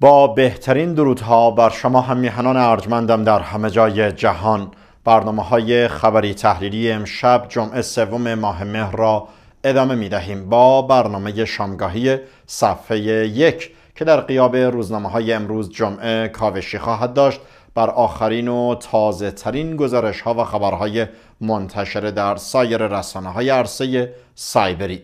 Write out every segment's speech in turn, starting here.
با بهترین درودها بر شما هم میهنان ارجمندم در همه جای جهان برنامه های خبری تحلیلی امشب جمعه سوم ماه مهر را ادامه می با برنامه شامگاهی صفحه یک که در قیاب روزنامه های امروز جمعه کاوشی خواهد داشت بر آخرین و تازه ترین گزارش ها و خبرهای منتشر در سایر رسانه های عرصه سایبری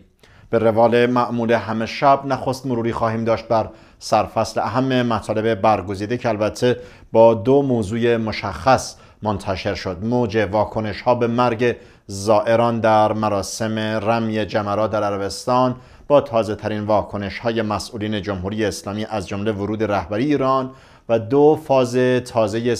به روال معمول همه شب نخست مروری خواهیم داشت بر سرفصل اهم مطالب برگزیده که البته با دو موضوع مشخص منتشر شد موج واکنش ها به مرگ زائران در مراسم رمی جمرات در عربستان با تازه ترین واکنش های مسئولین جمهوری اسلامی از جمله ورود رهبری ایران و دو فاز تازه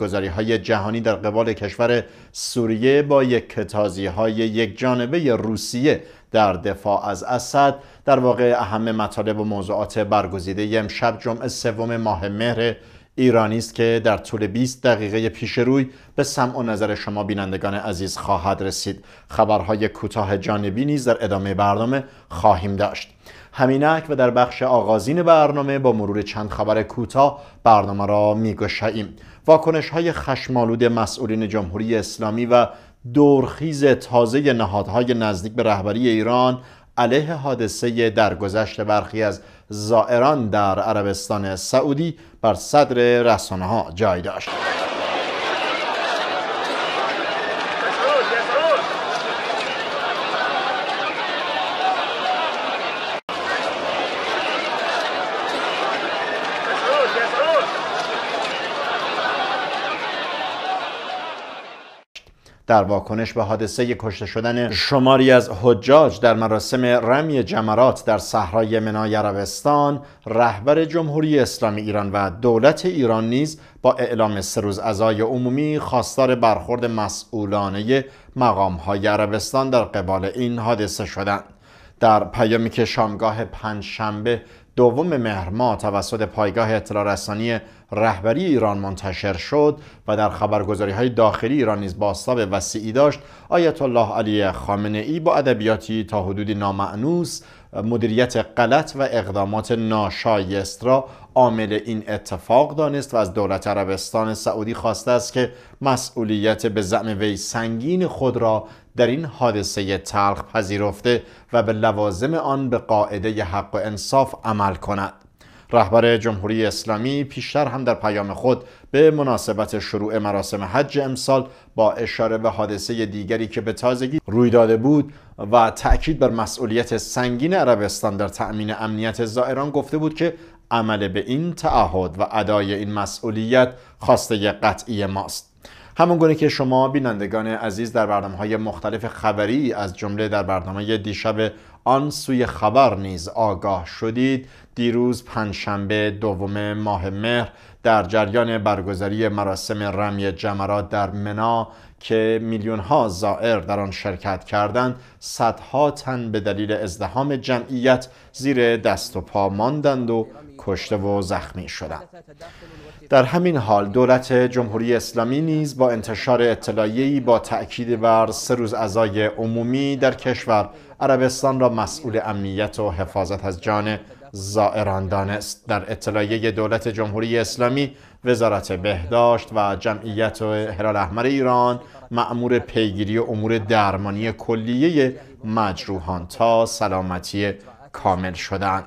گذاری های جهانی در قبال کشور سوریه با یک تازی های یک جانبه روسیه در دفاع از اسد در واقع اهم مطالب و موضوعات برگزیده امشب جمعه سوم ماه مهر ایرانی است که در طول 20 دقیقه پیش روی به سمع و نظر شما بینندگان عزیز خواهد رسید خبرهای کوتاه جانبی نیز در ادامه برنامه خواهیم داشت همینک و در بخش آغازین برنامه با مرور چند خبر کوتاه برنامه را میگشاییم واکنش های خشمالود مسئولین جمهوری اسلامی و دورخیز تازه نهادهای نزدیک به رهبری ایران علیه حادثه درگذشت برخی از زائران در عربستان سعودی بر صدر رسانه ها جای داشت در واکنش به حادثه کشته شدن شماری از حجاج در مراسم رمی جمرات در صحرای منای عربستان رهبر جمهوری اسلامی ایران و دولت ایران نیز با اعلام سه روز عزای عمومی خواستار برخورد مسئولانه مقامهای عربستان در قبال این حادثه شدند در پیامی که شامگاه پنجشنبه دوم مهر توسط پایگاه اطلاع رسانی رهبری ایران منتشر شد و در خبرگزاری های داخلی ایران نیز باستاب وسیعی داشت آیت الله علی خامنه ای با ادبیاتی تا حدودی نامعنوس مدیریت غلط و اقدامات ناشایست را عامل این اتفاق دانست و از دولت عربستان سعودی خواسته است که مسئولیت به زعم وی سنگین خود را در این حادثه تلخ پذیرفته و به لوازم آن به قاعده حق و انصاف عمل کند رهبر جمهوری اسلامی پیشتر هم در پیام خود به مناسبت شروع مراسم حج امسال با اشاره به حادثه دیگری که به تازگی روی داده بود و تأکید بر مسئولیت سنگین عربستان در تأمین امنیت زائران گفته بود که عمل به این تعهد و ادای این مسئولیت خواسته قطعی ماست همون گونه که شما بینندگان عزیز در برنامه های مختلف خبری از جمله در برنامه دیشب آن سوی خبر نیز آگاه شدید دیروز پنجشنبه دوم ماه مهر در جریان برگزاری مراسم رمی جمرات در منا که میلیون ها زائر در آن شرکت کردند صدها تن به دلیل ازدهام جمعیت زیر دست و پا ماندند و کشته و زخمی شدند در همین حال دولت جمهوری اسلامی نیز با انتشار اطلاعیه‌ای با تأکید بر سه روز عزای عمومی در کشور عربستان را مسئول امنیت و حفاظت از جان زائران دانست در اطلاعیه دولت جمهوری اسلامی وزارت بهداشت و جمعیت هلال احمر ایران مأمور پیگیری امور درمانی کلیه مجروحان تا سلامتی کامل شدن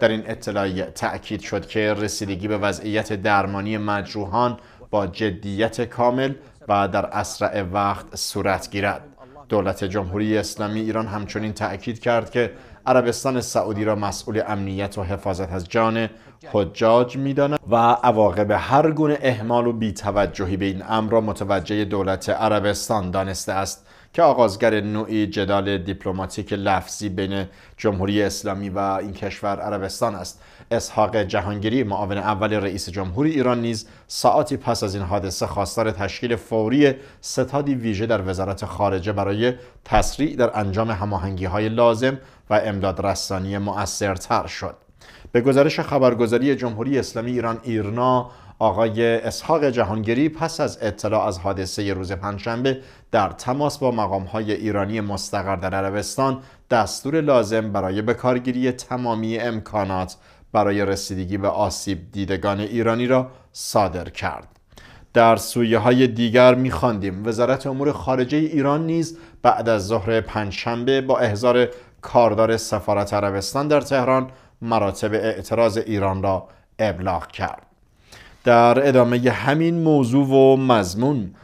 در این اطلاعیه تأکید شد که رسیدگی به وضعیت درمانی مجروحان با جدیت کامل و در اسرع وقت صورت گیرد دولت جمهوری اسلامی ایران همچنین تأکید کرد که عربستان سعودی را مسئول امنیت و حفاظت از جان حجاج میداند و عواقب هر گونه اهمال و بیتوجهی به این امر را متوجه دولت عربستان دانسته است که آغازگر نوعی جدال دیپلماتیک لفظی بین جمهوری اسلامی و این کشور عربستان است اسحاق جهانگیری معاون اول رئیس جمهوری ایران نیز ساعتی پس از این حادثه خواستار تشکیل فوری ستادی ویژه در وزارت خارجه برای تسریع در انجام هماهنگی‌های لازم و امداد رسانی مؤثرتر شد به گزارش خبرگزاری جمهوری اسلامی ایران ایرنا آقای اسحاق جهانگیری پس از اطلاع از حادثه روز پنجشنبه در تماس با های ایرانی مستقر در عربستان دستور لازم برای بکارگیری تمامی امکانات برای رسیدگی به آسیب دیدگان ایرانی را صادر کرد در سویه های دیگر میخواندیم وزارت امور خارجه ایران نیز بعد از ظهر پنجشنبه با احضار کاردار سفارت عربستان در تهران مراتب اعتراض ایران را ابلاغ کرد در ادامه همین موضوع و مضمون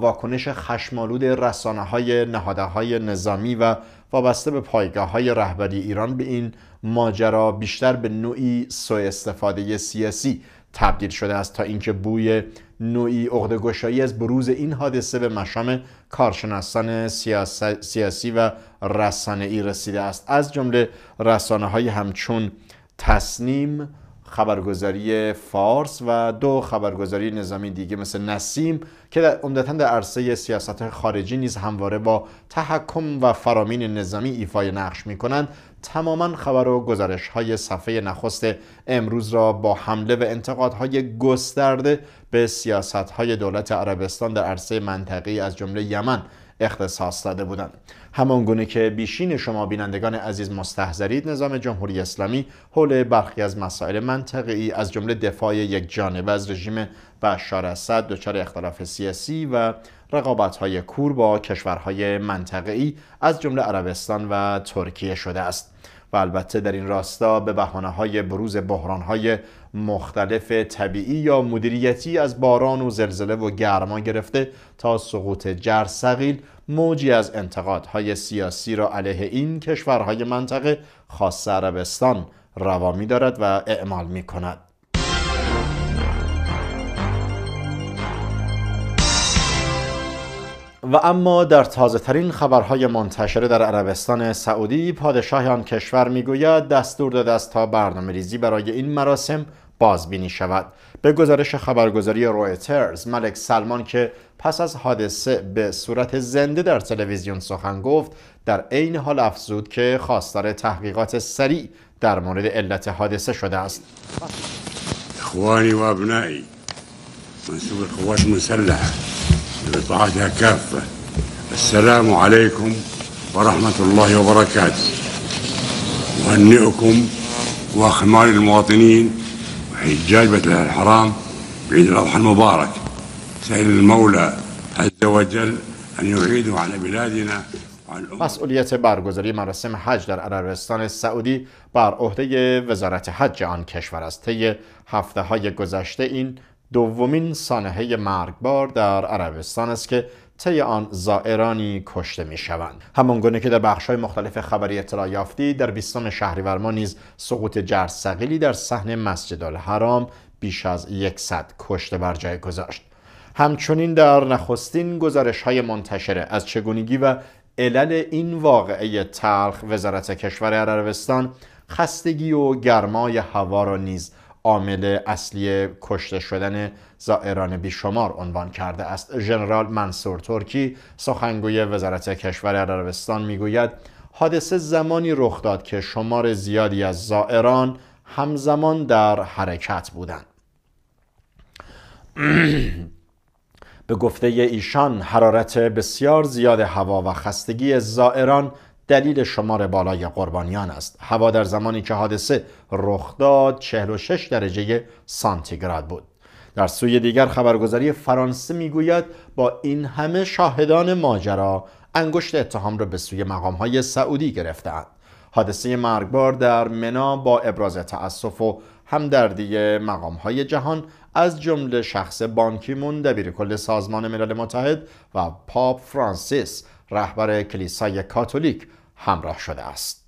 واکنش خشمالود رسانه های نهاده های نظامی و وابسته به پایگاه های رهبری ایران به این ماجرا بیشتر به نوعی سوء استفاده سیاسی تبدیل شده است تا اینکه بوی نوعی اغدگوشایی از بروز این حادثه به مشام کارشناسان سیاسی و رسانه ای رسیده است از جمله رسانه های همچون تصنیم خبرگزاری فارس و دو خبرگزاری نظامی دیگه مثل نسیم که عمدتا در عرصه سیاست خارجی نیز همواره با تحکم و فرامین نظامی ایفای نقش می کنند تماما خبر و گزارش های صفحه نخست امروز را با حمله و انتقادهای گسترده به سیاست های دولت عربستان در عرصه منطقی از جمله یمن اختصاص داده بودند همان گونه که بیشین شما بینندگان عزیز مستحضرید نظام جمهوری اسلامی حول برخی از مسائل منطقه‌ای از جمله دفاع یک جانبه از رژیم بشار اسد دچار اختلاف سیاسی و رقابت های کور با کشورهای منطقه‌ای از جمله عربستان و ترکیه شده است و البته در این راستا به بهانه های بروز بحران های مختلف طبیعی یا مدیریتی از باران و زلزله و گرما گرفته تا سقوط جرثقیل موجی از انتقادهای سیاسی را علیه این کشورهای منطقه خاص عربستان روا می دارد و اعمال می کند. و اما در تازه ترین خبرهای منتشره در عربستان سعودی پادشاه آن کشور میگوید دستور داده است تا برنامه ریزی برای این مراسم بازبینی شود به گزارش خبرگزاری رویترز ملک سلمان که پس از حادثه به صورت زنده در تلویزیون سخن گفت در عین حال افزود که خواستار تحقیقات سریع در مورد علت حادثه شده است اخوانی و ابنائی منصوب بطاعتها كافة السلام عليكم ورحمة الله وبركاته أهنئكم وأخمار المواطنين وحجاج بيتها الحرام بعيد الأضحى المبارك سائل المولى عز وجل أن يعيده على بلادنا مسئولیت برگزاری مراسم حج در عربستان سعودی بر عهده وزارت حج آن کشور است طی هفته های گذشته این دومین سانحه مرگبار در عربستان است که طی آن زائرانی کشته می شوند گونه که در بخش های مختلف خبری اطلاع یافتی در بیستم شهریور ما نیز سقوط جرثقیلی در صحن مسجد الحرام بیش از 100 کشته بر جای گذاشت همچنین در نخستین گزارش های منتشره از چگونگی و علل این واقعه تلخ وزارت کشور عربستان خستگی و گرمای هوا را نیز عامل اصلی کشته شدن زائران بیشمار عنوان کرده است ژنرال منصور ترکی سخنگوی وزارت کشور عربستان میگوید حادثه زمانی رخ داد که شمار زیادی از زائران همزمان در حرکت بودند به گفته ایشان حرارت بسیار زیاد هوا و خستگی زائران دلیل شمار بالای قربانیان است هوا در زمانی که حادثه رخ داد 46 درجه سانتیگراد بود در سوی دیگر خبرگزاری فرانسه میگوید با این همه شاهدان ماجرا انگشت اتهام را به سوی مقام های سعودی گرفتند حادثه مرگبار در منا با ابراز تأسف و همدردی مقام های جهان از جمله شخص بانکیمون دبیر کل سازمان ملل متحد و پاپ فرانسیس رهبر کلیسای کاتولیک همراه شده است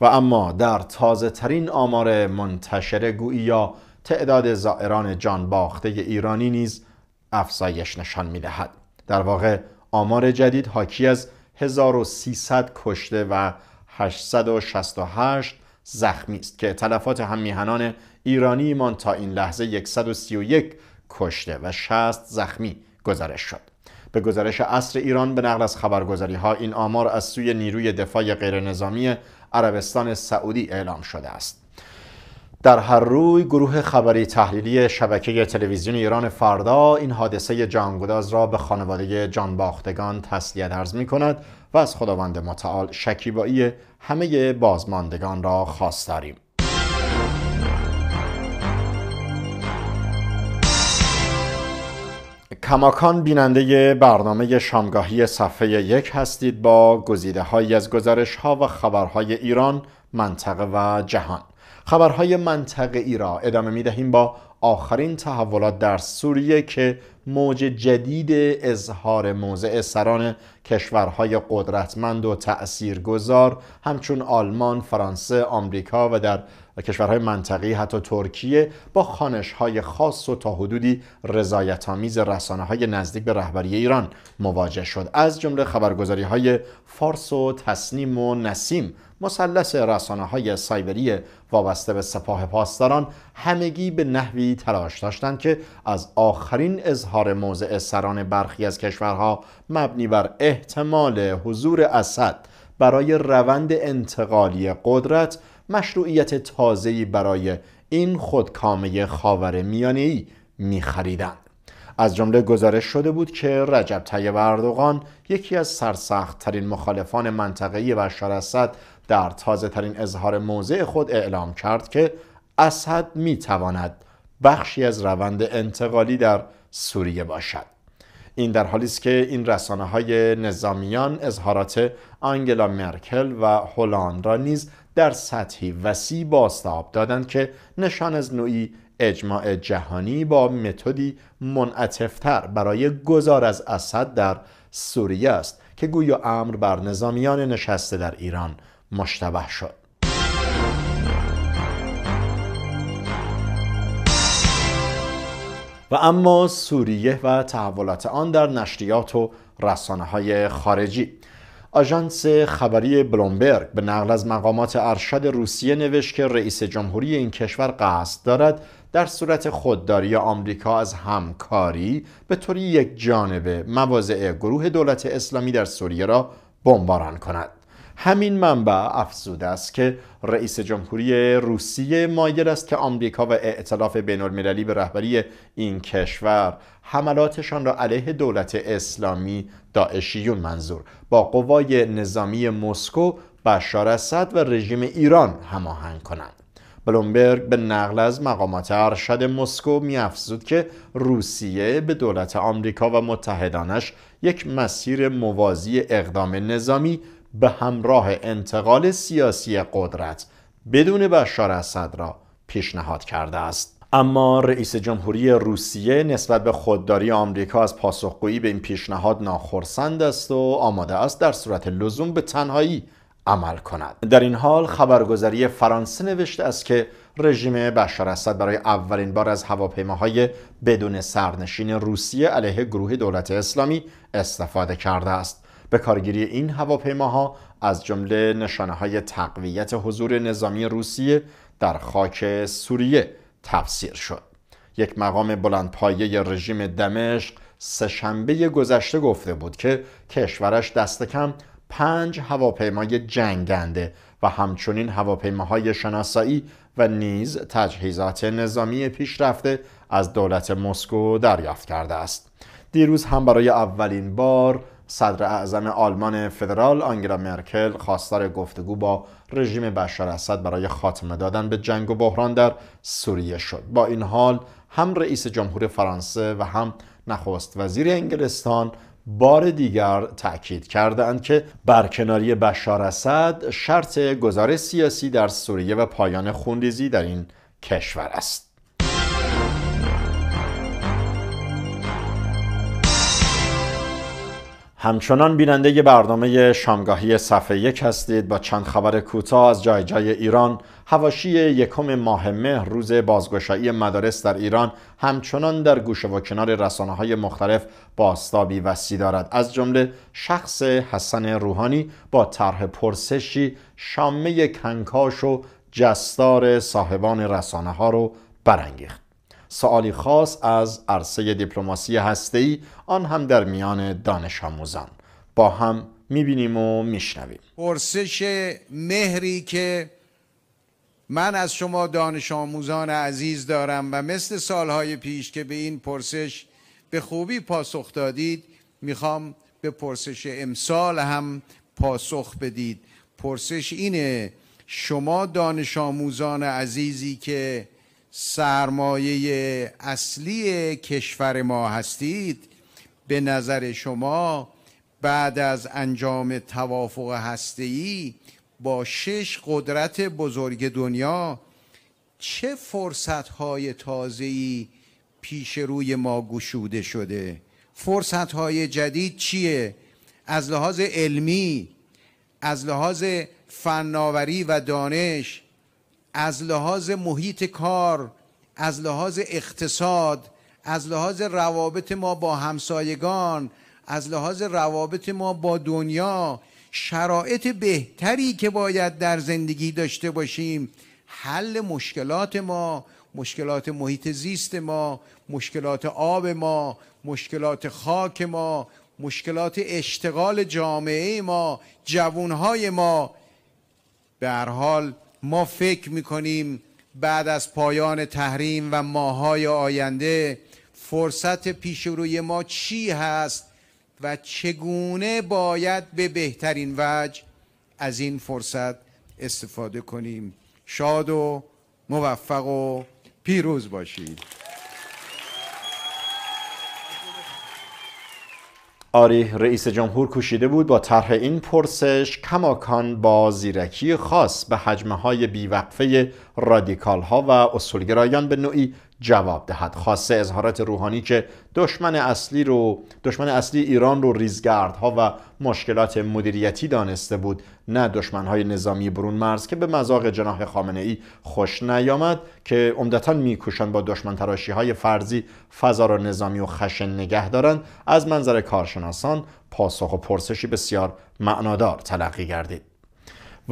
و اما در تازه ترین آمار منتشر گویی یا تعداد زائران جان باخته ایرانی نیز افزایش نشان می دهد. در واقع آمار جدید حاکی از 1300 کشته و 868 زخمی است که تلفات هم میهنان ایرانی من تا این لحظه 131 کشته و 60 زخمی گزارش شد. به گزارش اصر ایران به نقل از خبرگزاری ها این آمار از سوی نیروی دفاع غیرنظامی عربستان سعودی اعلام شده است در هر روی گروه خبری تحلیلی شبکه تلویزیون ایران فردا این حادثه جانگداز را به خانواده جانباختگان تسلیت عرض می کند و از خداوند متعال شکیبایی همه بازماندگان را خواستاریم. کماکان بیننده برنامه شامگاهی صفحه یک هستید با گزیده از گزارش ها و خبرهای ایران، منطقه و جهان خبرهای منطقه ای را ادامه می دهیم با آخرین تحولات در سوریه که موج جدید اظهار موضع سران کشورهای قدرتمند و گذار، همچون آلمان، فرانسه، آمریکا و در و کشورهای منطقی حتی ترکیه با خانشهای خاص و تا حدودی رضایتآمیز رسانه های نزدیک به رهبری ایران مواجه شد از جمله خبرگزاری های فارس و تسنیم و نسیم مثلث رسانه های سایبری وابسته به سپاه پاسداران همگی به نحوی تلاش داشتند که از آخرین اظهار موضع سران برخی از کشورها مبنی بر احتمال حضور اسد برای روند انتقالی قدرت مشروعیت تازه‌ای برای این خودکامه خاور می خریدن. از جمله گزارش شده بود که رجب طیب اردوغان یکی از سرسخت ترین مخالفان منطقه‌ای و اسد در تازه ترین اظهار موضع خود اعلام کرد که اسد میتواند بخشی از روند انتقالی در سوریه باشد این در حالی است که این رسانه های نظامیان اظهارات آنگلا مرکل و هلند را نیز در سطحی وسیع باستاب دادند که نشان از نوعی اجماع جهانی با متدی منعطفتر برای گذار از اسد در سوریه است که گویا امر بر نظامیان نشسته در ایران مشتبه شد و اما سوریه و تحولات آن در نشریات و رسانه های خارجی آژانس خبری بلومبرگ به نقل از مقامات ارشد روسیه نوشت که رئیس جمهوری این کشور قصد دارد در صورت خودداری آمریکا از همکاری به طوری یک جانبه مواضع گروه دولت اسلامی در سوریه را بمباران کند همین منبع افزوده است که رئیس جمهوری روسیه مایل است که آمریکا و ائتلاف بین‌المللی به رهبری این کشور حملاتشان را علیه دولت اسلامی داعشیون منظور با قوای نظامی مسکو بشار اسد و رژیم ایران هماهنگ کنند بلومبرگ به نقل از مقامات ارشد مسکو میافزود که روسیه به دولت آمریکا و متحدانش یک مسیر موازی اقدام نظامی به همراه انتقال سیاسی قدرت بدون بشار اسد را پیشنهاد کرده است اما رئیس جمهوری روسیه نسبت به خودداری آمریکا از پاسخگویی به این پیشنهاد ناخرسند است و آماده است در صورت لزوم به تنهایی عمل کند در این حال خبرگزاری فرانسه نوشته است که رژیم بشار اسد برای اولین بار از هواپیماهای بدون سرنشین روسیه علیه گروه دولت اسلامی استفاده کرده است به کارگیری این هواپیماها از جمله نشانه های تقویت حضور نظامی روسیه در خاک سوریه تفسیر شد یک مقام بلندپایه رژیم دمشق سهشنبه گذشته گفته بود که کشورش دست کم پنج هواپیمای جنگنده و همچنین هواپیماهای شناسایی و نیز تجهیزات نظامی پیشرفته از دولت مسکو دریافت کرده است دیروز هم برای اولین بار صدر اعظم آلمان فدرال آنگلا مرکل خواستار گفتگو با رژیم بشار اسد برای خاتمه دادن به جنگ و بحران در سوریه شد با این حال هم رئیس جمهور فرانسه و هم نخست وزیر انگلستان بار دیگر تاکید کردند که برکناری بشار اسد شرط گذار سیاسی در سوریه و پایان خونریزی در این کشور است همچنان بیننده برنامه شامگاهی صفحه یک هستید با چند خبر کوتاه از جای جای ایران هواشی یکم ماه مهر روز بازگشایی مدارس در ایران همچنان در گوشه و کنار رسانه های مختلف باستابی وسی دارد از جمله شخص حسن روحانی با طرح پرسشی شامه کنکاش و جستار صاحبان رسانه ها رو برانگیخت سوالی خاص از عرصه دیپلماسی ای آن هم در میان دانش آموزان با هم میبینیم و میشنویم پرسش مهری که من از شما دانش آموزان عزیز دارم و مثل سالهای پیش که به این پرسش به خوبی پاسخ دادید میخوام به پرسش امسال هم پاسخ بدید پرسش اینه شما دانش آموزان عزیزی که سرمایه اصلی کشور ما هستید به نظر شما بعد از انجام توافق هسته‌ای با شش قدرت بزرگ دنیا چه فرصت‌های تازه‌ای پیش روی ما گشوده شده فرصت‌های جدید چیه از لحاظ علمی از لحاظ فناوری و دانش از لحاظ محیط کار از لحاظ اقتصاد از لحاظ روابط ما با همسایگان از لحاظ روابط ما با دنیا شرایط بهتری که باید در زندگی داشته باشیم حل مشکلات ما مشکلات محیط زیست ما مشکلات آب ما مشکلات خاک ما مشکلات اشتغال جامعه ما جوانهای ما به هر حال ما فکر میکنیم بعد از پایان تحریم و ماهای آینده فرصت پیش روی ما چی هست و چگونه باید به بهترین وجه از این فرصت استفاده کنیم شاد و موفق و پیروز باشید آری رئیس جمهور کوشیده بود با طرح این پرسش کماکان با زیرکی خاص به حجمه های بیوقفه رادیکال ها و اصولگرایان به نوعی جواب دهد خاصه اظهارات روحانی که دشمن اصلی رو دشمن اصلی ایران رو ها و مشکلات مدیریتی دانسته بود نه دشمنهای نظامی برون مرز که به مذاق جناح خامنه ای خوش نیامد که عمدتا میکوشند با دشمن تراشی های فرضی فضا را نظامی و خشن نگه دارند از منظر کارشناسان پاسخ و پرسشی بسیار معنادار تلقی گردید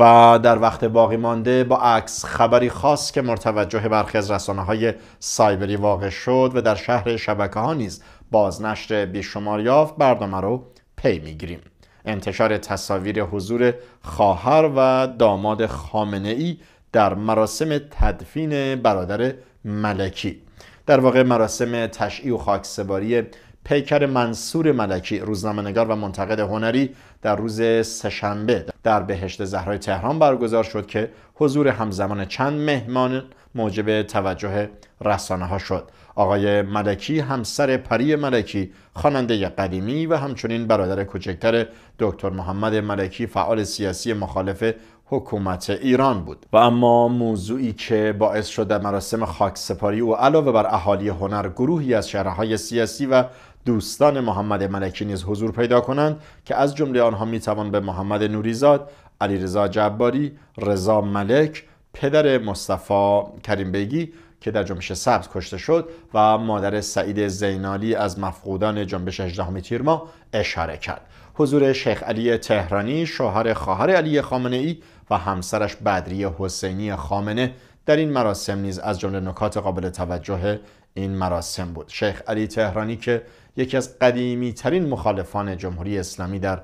و در وقت باقی مانده با عکس خبری خاص که مرتوجه برخی از رسانه های سایبری واقع شد و در شهر شبکه ها نیز بازنشر بیشمار یافت برنامه رو پی میگیریم انتشار تصاویر حضور خواهر و داماد خامنه ای در مراسم تدفین برادر ملکی در واقع مراسم تشییع و خاکسباری پیکر منصور ملکی روزنامه‌نگار و منتقد هنری در روز سهشنبه در بهشت زهرای تهران برگزار شد که حضور همزمان چند مهمان موجب توجه رسانه ها شد آقای ملکی همسر پری ملکی خواننده قدیمی و همچنین برادر کوچکتر دکتر محمد ملکی فعال سیاسی مخالف حکومت ایران بود و اما موضوعی که باعث شد در مراسم خاکسپاری او علاوه بر اهالی هنر گروهی از شهرهای سیاسی و دوستان محمد ملکی نیز حضور پیدا کنند که از جمله آنها میتوان به محمد نوریزاد، رضا جباری، رضا ملک، پدر مصطفی کریم بیگی که در جنبش سبز کشته شد و مادر سعید زینالی از مفقودان جنبش 18 تیر ما اشاره کرد. حضور شیخ علی تهرانی شوهر خواهر علی خامنه ای و همسرش بدری حسینی خامنه در این مراسم نیز از جمله نکات قابل توجه این مراسم بود شیخ علی تهرانی که یکی از قدیمی ترین مخالفان جمهوری اسلامی در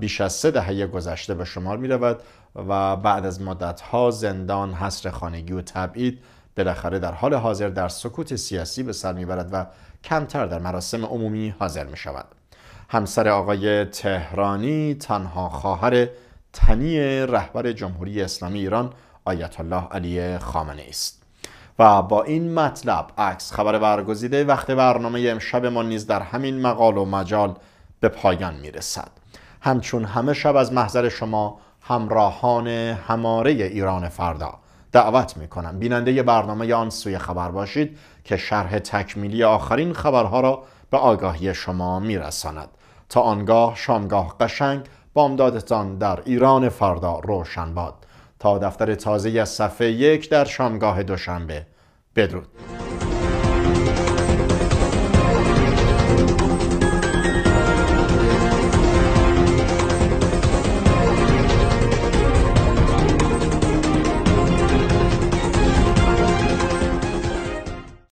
بیش از سه دهه گذشته به شمار می رود و بعد از مدت ها زندان، حصر خانگی و تبعید بالاخره در حال حاضر در سکوت سیاسی به سر میبرد و کمتر در مراسم عمومی حاضر می شود. همسر آقای تهرانی تنها خواهر تنی رهبر جمهوری اسلامی ایران آیت الله علی خامنه است. و با این مطلب عکس خبر برگزیده وقت برنامه امشب ما نیز در همین مقال و مجال به پایان میرسد همچون همه شب از محضر شما همراهان هماره ایران فردا دعوت میکنم بیننده برنامه آن سوی خبر باشید که شرح تکمیلی آخرین خبرها را به آگاهی شما میرساند تا آنگاه شامگاه قشنگ بامدادتان در ایران فردا روشن باد تا دفتر تازه از صفحه یک در شامگاه دوشنبه بدرود